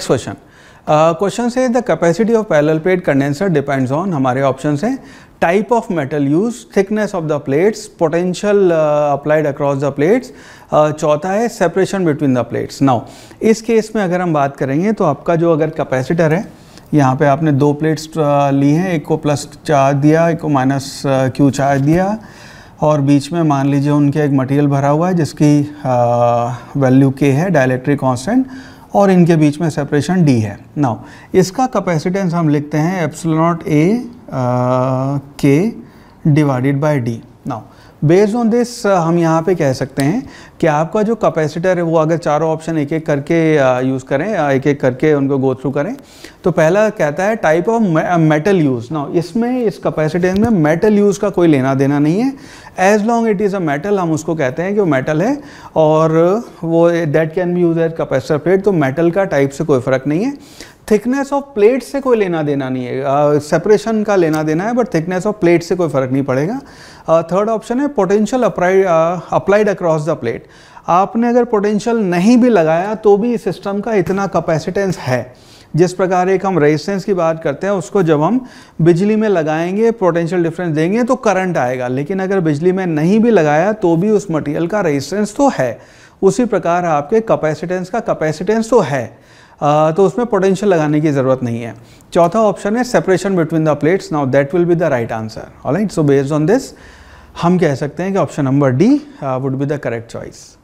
next question question से the capacity of parallel plate condenser depends on हमारे option है type of metal use thickness of the plates potential applied across the plates चौथा है separation between the plates now इस case में अगर हम बात करेंगे तो आपका जो अगर कैपेसिटर है यहाँ पे आपने दो प्लेट्स uh, ली हैं एक को प्लस चार्ज दिया एक को माइनस क्यू uh, चार्ज दिया और बीच में मान लीजिए उनके एक मटेरियल भरा हुआ है जिसकी वैल्यू uh, के है डायलेक्ट्रिक कॉन्सटेंट और इनके बीच में सेपरेशन डी है नाउ इसका कैपेसिटेंस हम लिखते हैं epsilon naught A K divided by D now based on this हम यहाँ पे कह सकते हैं कि आपका जो कैपेसिटर है वो अगर चारों ऑप्शन एक एक करके यूज़ uh, करें uh, एक एक करके उनको गो थ्रू करें तो पहला कहता है टाइप ऑफ मेटल यूज़ ना इसमें इस कैपेसिटर में मेटल यूज़ का कोई लेना देना नहीं है as long it is a metal हम उसको कहते हैं कि वो मेटल है और वो that can be use as capacitor plate तो मेटल का टाइप से कोई फ़र्क नहीं है थिकनेस ऑफ प्लेट से कोई लेना देना नहीं है सेपरेशन uh, का लेना देना है बट थिकनेस ऑफ प्लेट से कोई फर्क नहीं पड़ेगा थर्ड uh, ऑप्शन है potential applied across the plate आपने अगर पोटेंशियल नहीं भी लगाया तो भी इस सिस्टम का इतना कैपेसिटेंस है जिस प्रकार एक हम रेजिस्टेंस की बात करते हैं उसको जब हम बिजली में लगाएंगे पोटेंशियल डिफरेंस देंगे तो करंट आएगा लेकिन अगर बिजली में नहीं भी लगाया तो भी उस मटेरियल का रेजिस्टेंस तो है उसी प्रकार आपके कैपेसिटेंस का कैपेसिटेंस तो है तो उसमें पोटेंशियल लगाने की ज़रूरत नहीं है चौथा ऑप्शन है separation between the plates now that will be the right answer all so based on this हम कह सकते हैं कि option number D would be the correct choice